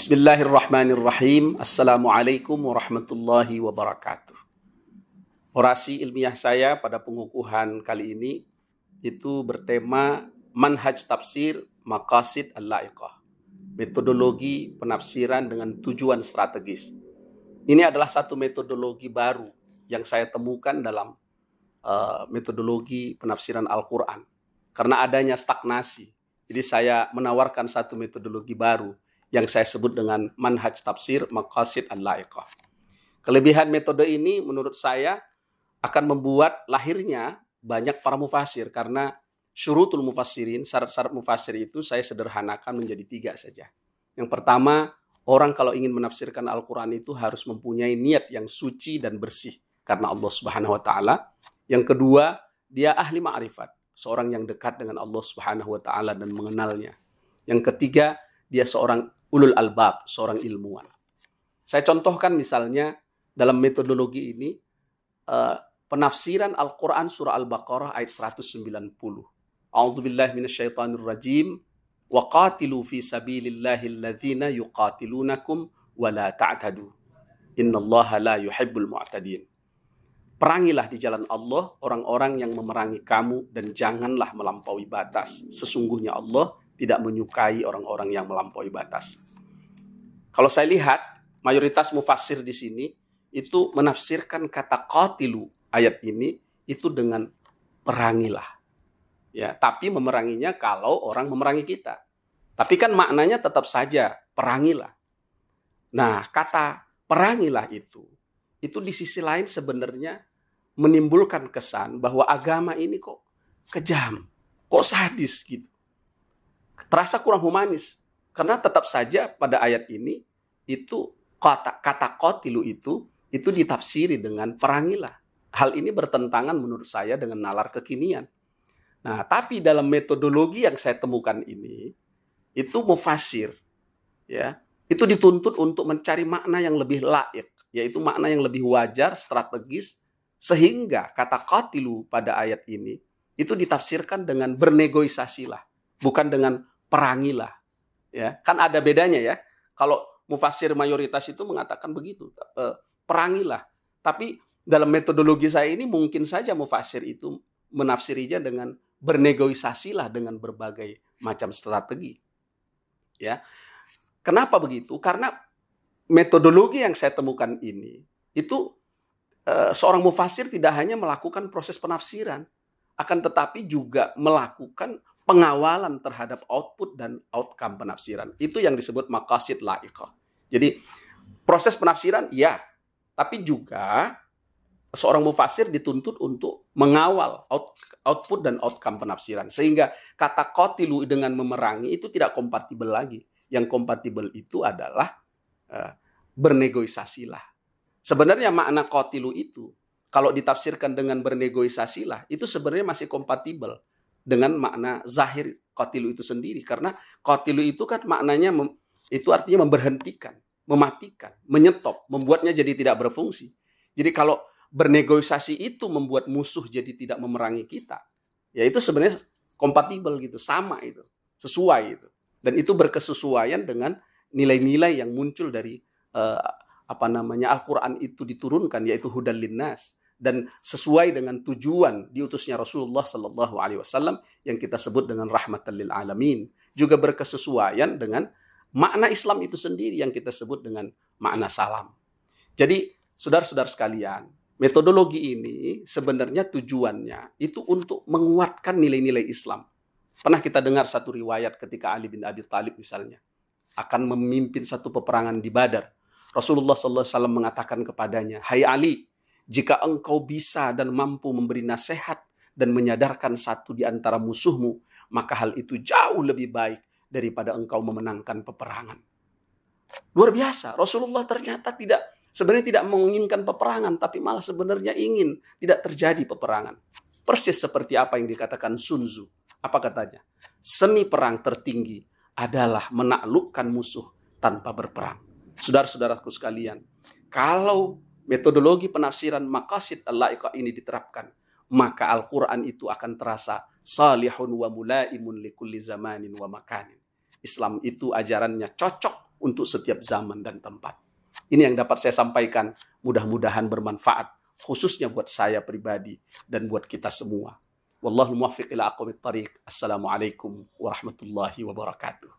Bismillahirrahmanirrahim. Assalamualaikum warahmatullahi wabarakatuh. Orasi ilmiah saya pada pengukuhan kali ini itu bertema Manhaj Tafsir Maqasid Al-La'iqah. Metodologi penafsiran dengan tujuan strategis. Ini adalah satu metodologi baru yang saya temukan dalam uh, metodologi penafsiran Al-Quran. Karena adanya stagnasi. Jadi saya menawarkan satu metodologi baru yang saya sebut dengan manhaj tafsir maqasid al-laiqah. Kelebihan metode ini menurut saya akan membuat lahirnya banyak para mufasir karena syurutul mufasirin, syarat-syarat mufasir itu saya sederhanakan menjadi tiga saja. Yang pertama, orang kalau ingin menafsirkan Al-Quran itu harus mempunyai niat yang suci dan bersih karena Allah Subhanahu wa taala. Yang kedua, dia ahli ma'rifat, seorang yang dekat dengan Allah Subhanahu wa taala dan mengenalnya. Yang ketiga, dia seorang ulul albab, seorang ilmuwan. Saya contohkan misalnya dalam metodologi ini eh, penafsiran Al-Qur'an surah Al-Baqarah ayat 190. A'udzubillahi minasyaitanir rajim. Wa qatilu fi sabilillahi alladhina yuqatilunakum wa la ta'tadu. Innallaha la yuhibbul mu'tadin. Perangilah di jalan Allah orang-orang yang memerangi kamu dan janganlah melampaui batas. Sesungguhnya Allah tidak menyukai orang-orang yang melampaui batas. Kalau saya lihat, mayoritas mufasir di sini itu menafsirkan kata kotilu ayat ini itu dengan perangilah. Ya, tapi memeranginya kalau orang memerangi kita. Tapi kan maknanya tetap saja perangilah. Nah, kata perangilah itu itu di sisi lain sebenarnya menimbulkan kesan bahwa agama ini kok kejam, kok sadis gitu terasa kurang humanis. Karena tetap saja pada ayat ini itu kata kata kotilu itu itu ditafsiri dengan perangilah. Hal ini bertentangan menurut saya dengan nalar kekinian. Nah, tapi dalam metodologi yang saya temukan ini itu mufasir ya. Itu dituntut untuk mencari makna yang lebih laik, yaitu makna yang lebih wajar, strategis sehingga kata kotilu pada ayat ini itu ditafsirkan dengan bernegosiasilah, bukan dengan perangilah. Ya, kan ada bedanya ya. Kalau mufasir mayoritas itu mengatakan begitu, e, perangilah. Tapi dalam metodologi saya ini mungkin saja mufasir itu menafsirinya dengan bernegosiasilah dengan berbagai macam strategi. Ya. Kenapa begitu? Karena metodologi yang saya temukan ini itu e, seorang mufasir tidak hanya melakukan proses penafsiran, akan tetapi juga melakukan pengawalan terhadap output dan outcome penafsiran. Itu yang disebut makasid laikah. Jadi proses penafsiran ya, tapi juga seorang mufasir dituntut untuk mengawal out, output dan outcome penafsiran. Sehingga kata kotilu dengan memerangi itu tidak kompatibel lagi. Yang kompatibel itu adalah uh, eh, bernegosiasilah. Sebenarnya makna kotilu itu kalau ditafsirkan dengan bernegosiasilah itu sebenarnya masih kompatibel dengan makna zahir kotilu itu sendiri karena kotilu itu kan maknanya mem, itu artinya memberhentikan, mematikan, menyetop, membuatnya jadi tidak berfungsi. Jadi kalau bernegosiasi itu membuat musuh jadi tidak memerangi kita, ya itu sebenarnya kompatibel gitu, sama itu, sesuai itu. Dan itu berkesesuaian dengan nilai-nilai yang muncul dari uh, apa namanya Al-Qur'an itu diturunkan yaitu hudal linnas dan sesuai dengan tujuan diutusnya Rasulullah Sallallahu Alaihi Wasallam yang kita sebut dengan rahmatan lil alamin juga berkesesuaian dengan makna Islam itu sendiri yang kita sebut dengan makna salam. Jadi saudara-saudara sekalian, metodologi ini sebenarnya tujuannya itu untuk menguatkan nilai-nilai Islam. Pernah kita dengar satu riwayat ketika Ali bin Abi Thalib misalnya akan memimpin satu peperangan di Badar. Rasulullah SAW mengatakan kepadanya, Hai Ali, jika engkau bisa dan mampu memberi nasihat dan menyadarkan satu di antara musuhmu, maka hal itu jauh lebih baik daripada engkau memenangkan peperangan. Luar biasa, Rasulullah ternyata tidak sebenarnya tidak menginginkan peperangan, tapi malah sebenarnya ingin tidak terjadi peperangan. Persis seperti apa yang dikatakan Sun Tzu. Apa katanya? Seni perang tertinggi adalah menaklukkan musuh tanpa berperang. Saudara-saudaraku sekalian, kalau metodologi penafsiran makasid al-laiqa ini diterapkan, maka Al-Quran itu akan terasa salihun wa mulaimun kulli zamanin wa makanin. Islam itu ajarannya cocok untuk setiap zaman dan tempat. Ini yang dapat saya sampaikan, mudah-mudahan bermanfaat khususnya buat saya pribadi dan buat kita semua. Wallahul muwaffiq ila aqwamit tariq. Assalamualaikum warahmatullahi wabarakatuh.